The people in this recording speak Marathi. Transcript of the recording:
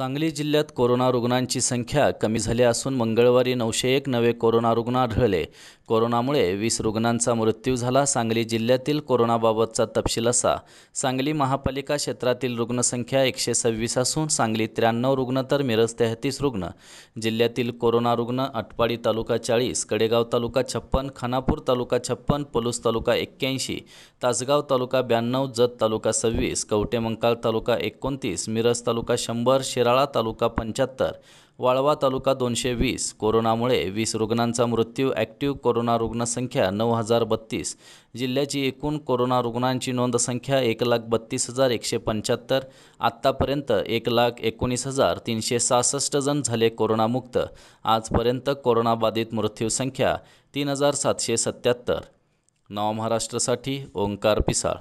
सांगली जिल्ह्यात कोरोना रुग्णांची संख्या कमी झाली असून मंगळवारी नऊशे एक नवे कोरोना रुग्ण आढळले कोरोनामुळे वीस रुग्णांचा मृत्यू झाला सांगली जिल्ह्यातील कोरोनाबाबतचा तपशील असा सांगली महापालिका क्षेत्रातील रुग्णसंख्या एकशे सव्वीस असून सांगली त्र्याण्णव रुग्ण तर मिरज तेहतीस रुग्ण जिल्ह्यातील कोरोना रुग्ण अटपाडी तालुका चाळीस कडेगाव तालुका छप्पन खानापूर तालुका छप्पन पलूस तालुका एक्क्याऐंशी तासगाव तालुका ब्याण्णव जत तालुका सव्वीस कवटेमंकाळ तालुका एकोणतीस मिरज तालुका शंभर शिरा सगाळा तालुका पंच्याहत्तर वाळवा तालुका दोनशे वीस कोरोनामुळे वीस रुग्णांचा मृत्यू ॲक्टिव्ह कोरोना रुग्णसंख्या नऊ हजार बत्तीस जिल्ह्याची एकूण कोरोना रुग्णांची नोंद संख्या एक लाख बत्तीस हजार एकशे पंच्याहत्तर आत्तापर्यंत एक लाख एकोणीस हजार तीनशे सहासष्ट जण झाले कोरोनामुक्त आजपर्यंत कोरोनाबाधित मृत्यूसंख्या तीन हजार सातशे सत्त्याहत्तर महाराष्ट्रासाठी ओंकार पिसाळ